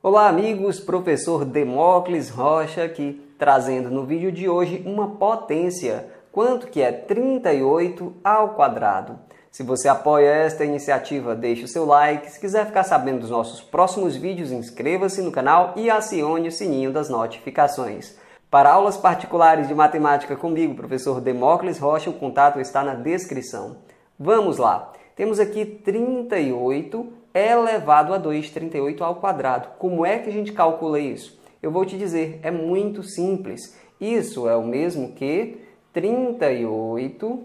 Olá, amigos, professor Demócles Rocha aqui, trazendo no vídeo de hoje uma potência, quanto que é 38 ao quadrado. Se você apoia esta iniciativa, deixe o seu like. Se quiser ficar sabendo dos nossos próximos vídeos, inscreva-se no canal e acione o sininho das notificações. Para aulas particulares de matemática comigo, professor Demócles Rocha, o contato está na descrição. Vamos lá. Temos aqui 38 elevado a 2,38 ao quadrado. Como é que a gente calcula isso? Eu vou te dizer, é muito simples. Isso é o mesmo que 38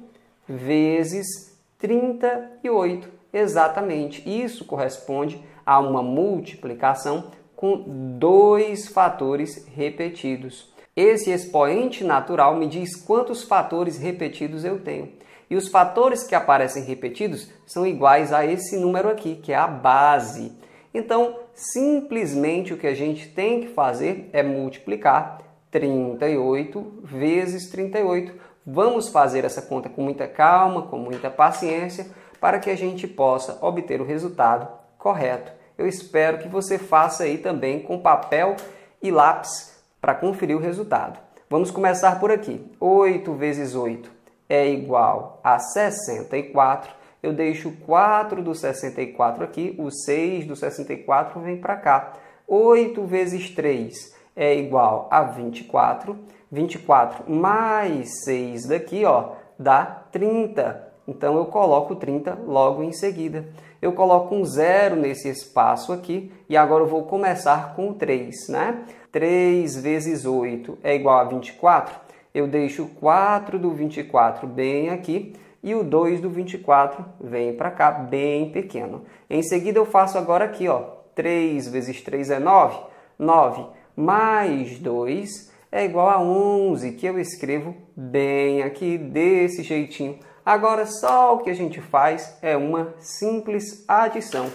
vezes 38, exatamente. Isso corresponde a uma multiplicação com dois fatores repetidos. Esse expoente natural me diz quantos fatores repetidos eu tenho. E os fatores que aparecem repetidos são iguais a esse número aqui, que é a base. Então, simplesmente o que a gente tem que fazer é multiplicar 38 vezes 38. Vamos fazer essa conta com muita calma, com muita paciência, para que a gente possa obter o resultado correto. Eu espero que você faça aí também com papel e lápis para conferir o resultado. Vamos começar por aqui. 8 vezes 8 é igual a 64. Eu deixo 4 do 64 aqui, o 6 do 64 vem para cá. 8 vezes 3 é igual a 24. 24 mais 6 daqui, ó, dá 30. Então eu coloco 30 logo em seguida. Eu coloco um zero nesse espaço aqui e agora eu vou começar com 3, né? 3 vezes 8 é igual a 24. Eu deixo o 4 do 24 bem aqui e o 2 do 24 vem para cá bem pequeno. Em seguida eu faço agora aqui, ó, 3 vezes 3 é 9, 9 mais 2 é igual a 11, que eu escrevo bem aqui desse jeitinho. Agora só o que a gente faz é uma simples adição.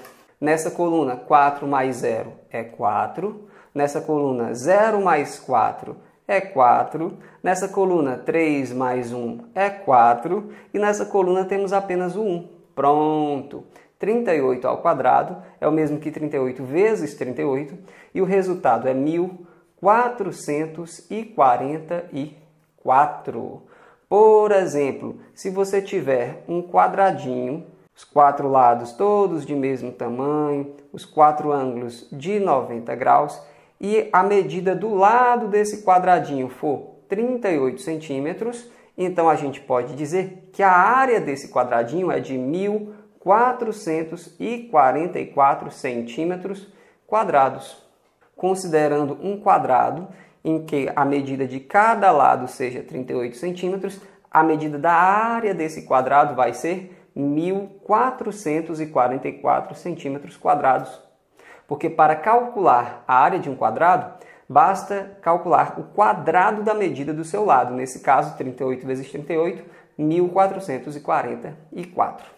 Nessa coluna, 4 mais 0 é 4. Nessa coluna, 0 mais 4 é 4. Nessa coluna, 3 mais 1 é 4. E nessa coluna temos apenas o 1. Pronto! 38 ao quadrado é o mesmo que 38 vezes 38 e o resultado é 1000 444. Por exemplo, se você tiver um quadradinho, os quatro lados todos de mesmo tamanho, os quatro ângulos de 90 graus, e a medida do lado desse quadradinho for 38 centímetros, então a gente pode dizer que a área desse quadradinho é de 1444 centímetros quadrados considerando um quadrado em que a medida de cada lado seja 38 centímetros, a medida da área desse quadrado vai ser 1.444 centímetros quadrados. Porque para calcular a área de um quadrado, basta calcular o quadrado da medida do seu lado. Nesse caso, 38 vezes 38, 1444.